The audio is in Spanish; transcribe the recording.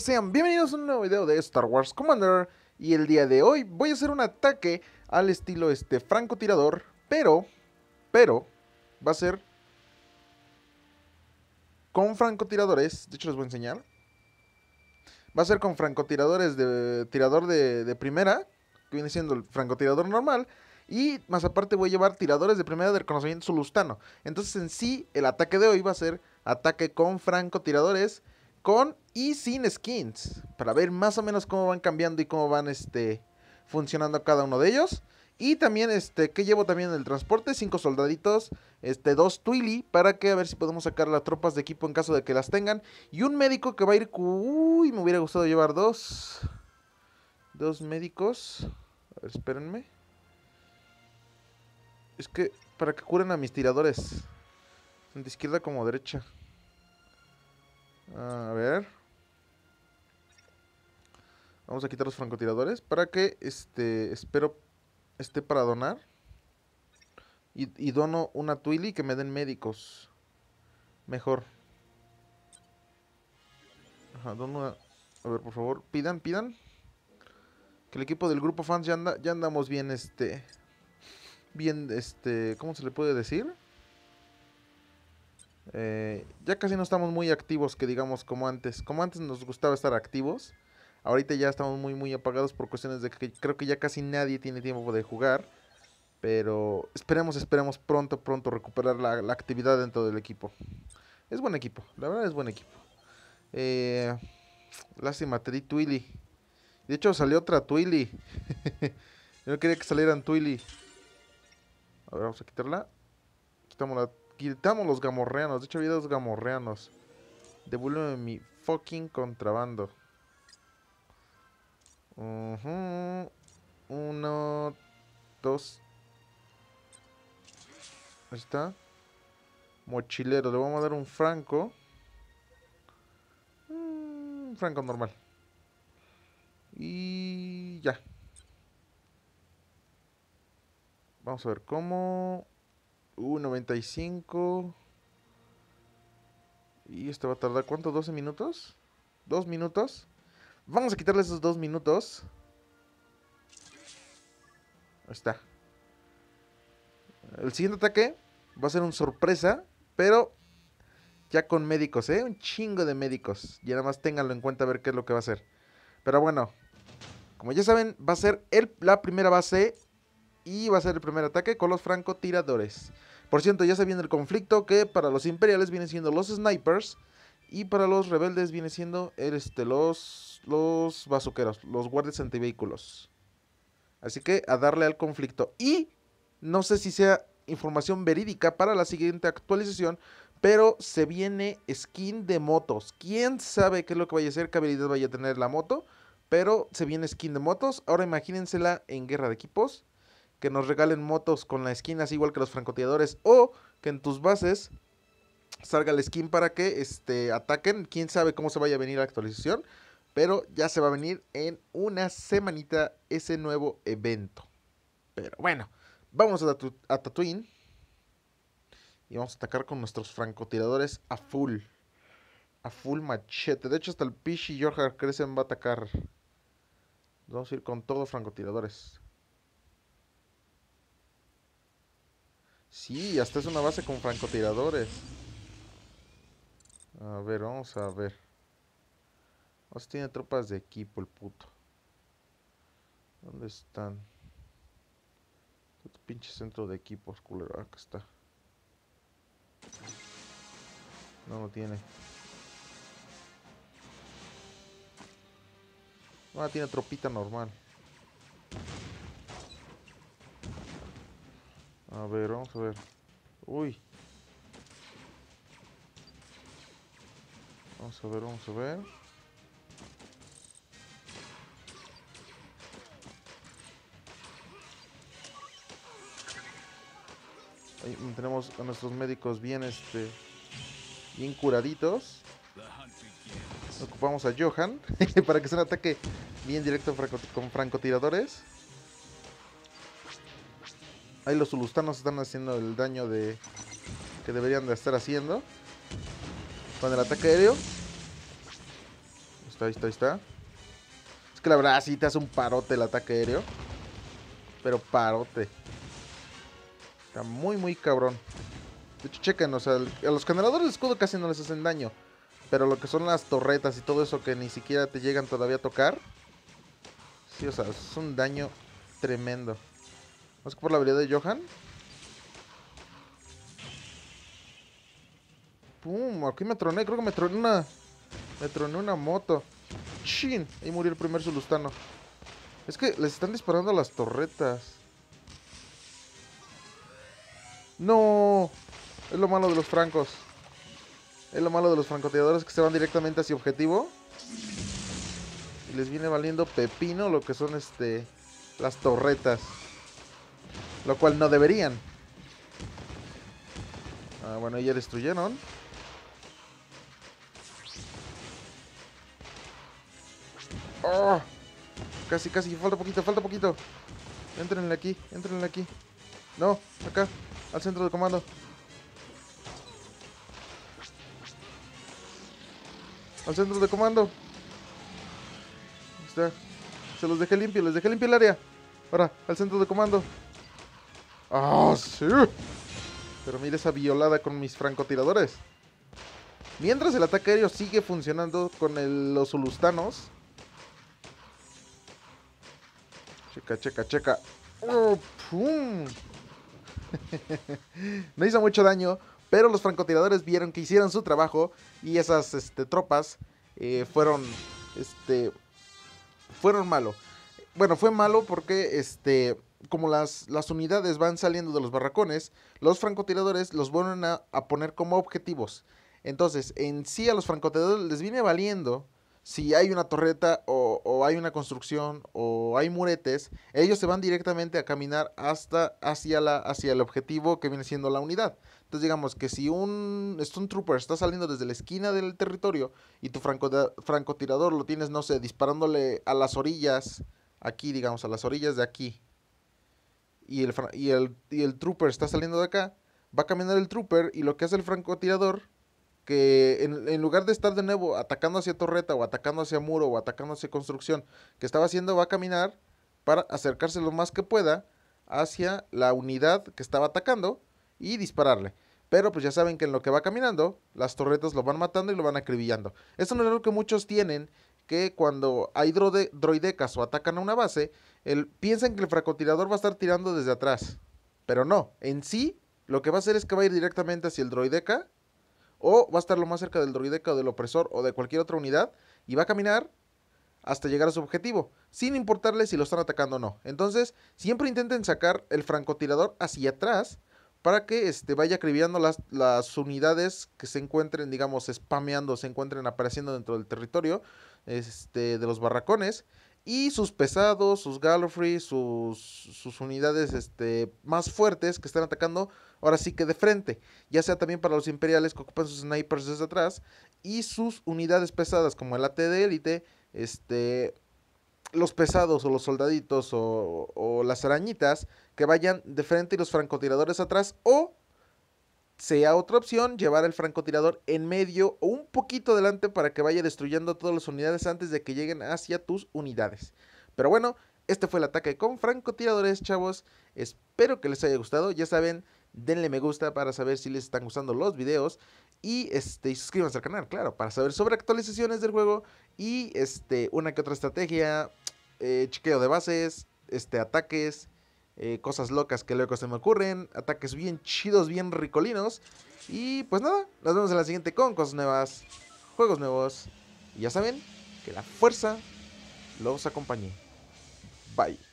Sean bienvenidos a un nuevo video de Star Wars Commander y el día de hoy voy a hacer un ataque al estilo este francotirador, pero, pero, va a ser con francotiradores, de hecho les voy a enseñar, va a ser con francotiradores de tirador de, de primera, que viene siendo el francotirador normal, y más aparte voy a llevar tiradores de primera del conocimiento sulustano. Entonces en sí, el ataque de hoy va a ser ataque con francotiradores con y sin skins, para ver más o menos cómo van cambiando y cómo van este, funcionando cada uno de ellos. Y también, este, que llevo también en el transporte, cinco soldaditos, este, dos Twilly, para que a ver si podemos sacar las tropas de equipo en caso de que las tengan. Y un médico que va a ir, uy, me hubiera gustado llevar dos, dos médicos. A ver, espérenme. Es que, para que curen a mis tiradores, de izquierda como derecha. Ah, a ver. Vamos a quitar los francotiradores para que este espero esté para donar. Y, dono una Twilly que me den médicos. Mejor. Ajá, dono A ver, por favor, pidan, pidan. Que el equipo del grupo fans ya, anda, ya andamos bien, este... Bien, este... ¿Cómo se le puede decir? Eh, ya casi no estamos muy activos, que digamos, como antes. Como antes nos gustaba estar activos. Ahorita ya estamos muy, muy apagados por cuestiones de que creo que ya casi nadie tiene tiempo de jugar. Pero esperemos, esperemos pronto, pronto recuperar la, la actividad dentro del equipo. Es buen equipo, la verdad es buen equipo. Eh, lástima, te di Twilly. De hecho, salió otra Twilly. Yo no quería que salieran Twilly. A ver, vamos a quitarla. Quitamos la quitamos los gamorreanos. De hecho, había dos gamorreanos. Devuélveme mi fucking contrabando. Uno, dos. Ahí está. Mochilero. Le vamos a dar un franco. Un mm, franco normal. Y ya. Vamos a ver cómo u uh, 95. Y esto va a tardar, ¿cuánto? ¿12 minutos? ¿Dos minutos? Vamos a quitarle esos dos minutos. Ahí está. El siguiente ataque va a ser un sorpresa, pero ya con médicos, ¿eh? Un chingo de médicos. Y nada más ténganlo en cuenta a ver qué es lo que va a hacer. Pero bueno, como ya saben, va a ser la primera base y va a ser el primer ataque con los francotiradores. Por cierto, ya se viene el conflicto que para los imperiales vienen siendo los snipers y para los rebeldes viene siendo este, los, los bazuqueros, los guardias antivehículos. Así que a darle al conflicto. Y no sé si sea información verídica para la siguiente actualización, pero se viene skin de motos. ¿Quién sabe qué es lo que vaya a ser, qué habilidad vaya a tener la moto? Pero se viene skin de motos. Ahora imagínensela en guerra de equipos que nos regalen motos con la skin así igual que los francotiradores o que en tus bases salga la skin para que este, ataquen. Quién sabe cómo se vaya a venir la actualización, pero ya se va a venir en una semanita ese nuevo evento. Pero bueno, vamos a, Tatooine y vamos a atacar con nuestros francotiradores a full. A full machete. De hecho, hasta el y George Crecen va a atacar. Vamos a ir con todos francotiradores. Sí, hasta es una base con francotiradores. A ver, vamos a ver. O sea, tiene tropas de equipo el puto. ¿Dónde están? Este pinche centro de equipo, culero. Ah, acá está. No lo tiene. Ah, tiene tropita normal. A ver, vamos a ver. Uy. Vamos a ver, vamos a ver. Ahí tenemos a nuestros médicos bien, este, bien curaditos. Ocupamos a Johan para que sea un ataque bien directo con francotiradores. Ahí los ulustanos están haciendo el daño de que deberían de estar haciendo. Con el ataque aéreo. Está, ahí está, ahí está. Es que la verdad sí te hace un parote el ataque aéreo. Pero parote. Está muy, muy cabrón. De hecho, chequen, o sea, a los generadores de escudo casi no les hacen daño. Pero lo que son las torretas y todo eso que ni siquiera te llegan todavía a tocar. Sí, o sea, es un daño tremendo. Vamos a por la habilidad de Johan. Pum, aquí me troné, creo que me troné una... Me troné una moto. Chin, ahí murió el primer Zulustano. Es que les están disparando las torretas. No, es lo malo de los francos. Es lo malo de los francoteadores que se van directamente hacia objetivo. Y les viene valiendo pepino lo que son este las torretas. Lo cual no deberían. Ah, bueno, ya destruyeron. ¡Oh! Casi, casi, falta poquito, falta poquito. Entrenle aquí, entrenle aquí. No, acá, al centro de comando. Al centro de comando. Se los dejé limpio, les dejé limpio el área. Ahora, al centro de comando. ¡Ah, sí! Pero mira esa violada con mis francotiradores. Mientras el ataque aéreo sigue funcionando con los Ulustanos. Checa, checa, checa. Oh, pum. no hizo mucho daño, pero los francotiradores vieron que hicieron su trabajo y esas este, tropas eh, fueron, este, fueron malo. Bueno, fue malo porque este, como las, unidades van saliendo de los barracones, los francotiradores los vuelven a, poner como objetivos. Entonces, en sí a los francotiradores les viene valiendo si hay una torreta o, hay una construcción o hay muretes, ellos se van directamente a caminar hasta hacia, la, hacia el objetivo que viene siendo la unidad. Entonces digamos que si un trooper está saliendo desde la esquina del territorio y tu francotirador lo tienes, no sé, disparándole a las orillas, aquí digamos, a las orillas de aquí, y el, el, trooper está saliendo de acá, va a caminar el trooper y lo que hace el francotirador, que en, en, lugar de estar de nuevo atacando hacia torreta o atacando hacia muro o atacando hacia construcción, que estaba haciendo, va a caminar para acercarse lo más que pueda hacia la unidad que estaba atacando y dispararle. Pero pues ya saben que en lo que va caminando, las torretas lo van matando y lo van acribillando. eso no es error que muchos tienen que cuando hay droidecas o atacan a una base, el, piensan que el francotirador va a estar tirando desde atrás. Pero no, en sí lo que va a hacer es que va a ir directamente hacia el droideca o va a estar lo más cerca del droideca o del opresor o de cualquier otra unidad y va a caminar hasta llegar a su objetivo, sin importarle si lo están atacando o no. Entonces, siempre intenten sacar el francotirador hacia atrás para que este, vaya acribillando las, las unidades que se encuentren, digamos, spameando, se encuentren apareciendo dentro del territorio este, de los barracones. Y sus pesados, sus Gallifrey, sus, sus unidades este, más fuertes que están atacando, ahora sí que de frente. Ya sea también para los imperiales que ocupan sus snipers desde atrás. Y sus unidades pesadas como el AT de élite, este, los pesados o los soldaditos o, las arañitas que vayan de frente y los francotiradores atrás o sea otra opción llevar el francotirador en medio o un poquito adelante. para que vaya destruyendo todas las unidades antes de que lleguen hacia tus unidades. Pero bueno, este fue el ataque con francotiradores, chavos. Espero que les haya gustado. Ya saben, denle me gusta para saber si les están gustando los videos. Y este, suscríbanse al canal, claro, para saber sobre actualizaciones del juego y este, una que otra estrategia, eh, Chiqueo de bases, este, ataques, eh, cosas locas que luego se me ocurren, ataques bien chidos, bien ricolinos. Y pues nada, nos vemos en la siguiente con cosas nuevas, juegos nuevos. Y ya saben, que la fuerza los acompañe. Bye.